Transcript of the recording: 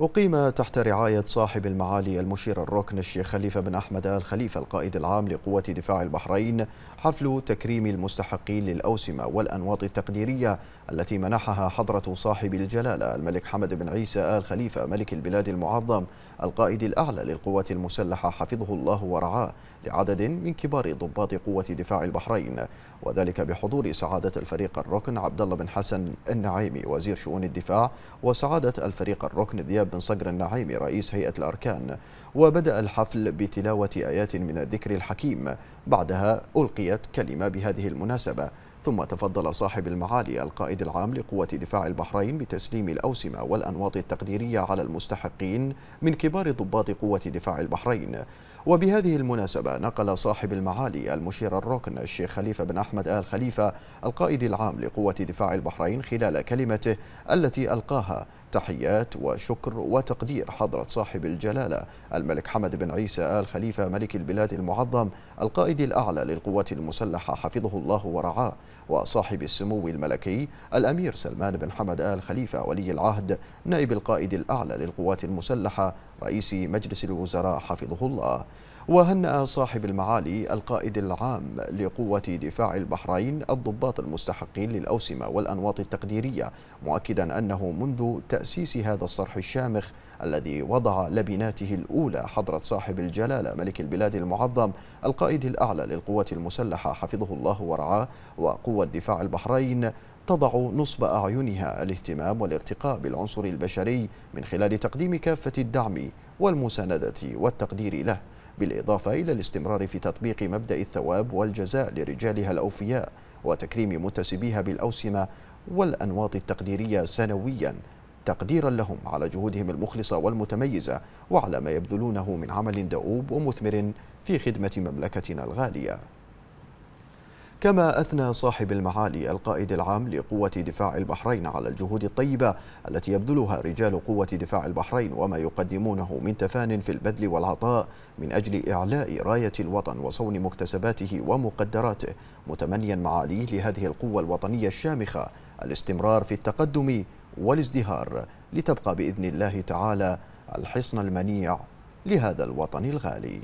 أقيم تحت رعاية صاحب المعالي المشير الركن الشيخ خليفة بن أحمد آل خليفة القائد العام لقوة دفاع البحرين حفل تكريم المستحقين للأوسمة والأنواط التقديرية التي منحها حضرة صاحب الجلالة الملك حمد بن عيسى آل خليفة ملك البلاد المعظم القائد الأعلى للقوات المسلحة حفظه الله ورعاه لعدد من كبار ضباط قوة دفاع البحرين وذلك بحضور سعادة الفريق الركن عبد الله بن حسن النعيمي وزير شؤون الدفاع وسعادة الفريق الركن ذياب بن صقر النعيم رئيس هيئة الأركان وبدأ الحفل بتلاوة آيات من الذكر الحكيم بعدها ألقيت كلمة بهذه المناسبة ثم تفضل صاحب المعالي القائد العام لقوة دفاع البحرين بتسليم الأوسمة والأنواط التقديرية على المستحقين من كبار ضباط قوة دفاع البحرين وبهذه المناسبة نقل صاحب المعالي المشير الركن الشيخ خليفة بن أحمد آل خليفة القائد العام لقوة دفاع البحرين خلال كلمته التي ألقاها تحيات وشكر وتقدير حضرة صاحب الجلالة الملك حمد بن عيسى آل خليفة ملك البلاد المعظم القائد الأعلى للقوات المسلحة حفظه الله ورعاه وصاحب السمو الملكي الأمير سلمان بن حمد آل خليفة ولي العهد نائب القائد الأعلى للقوات المسلحة رئيس مجلس الوزراء حفظه الله وهنأ صاحب المعالي القائد العام لقوة دفاع البحرين الضباط المستحقين للأوسمة والأنواط التقديرية مؤكدا أنه منذ تأسيس هذا الصرح الشامخ الذي وضع لبناته الأولى حضرة صاحب الجلالة ملك البلاد المعظم القائد الأعلى للقوات المسلحة حفظه الله ورعاه وقوة دفاع البحرين تضع نصب أعينها الاهتمام والارتقاء بالعنصر البشري من خلال تقديم كافة الدعم والمساندة والتقدير له بالإضافة إلى الاستمرار في تطبيق مبدأ الثواب والجزاء لرجالها الأوفياء وتكريم منتسبيها بالأوسمة والأنواط التقديرية سنوياً تقديرا لهم على جهودهم المخلصة والمتميزة وعلى ما يبذلونه من عمل دؤوب ومثمر في خدمة مملكتنا الغالية كما أثنى صاحب المعالي القائد العام لقوة دفاع البحرين على الجهود الطيبة التي يبذلها رجال قوة دفاع البحرين وما يقدمونه من تفان في البذل والعطاء من أجل إعلاء راية الوطن وصون مكتسباته ومقدراته متمنيا معاليه لهذه القوة الوطنية الشامخة الاستمرار في التقدم والازدهار لتبقى بإذن الله تعالى الحصن المنيع لهذا الوطن الغالي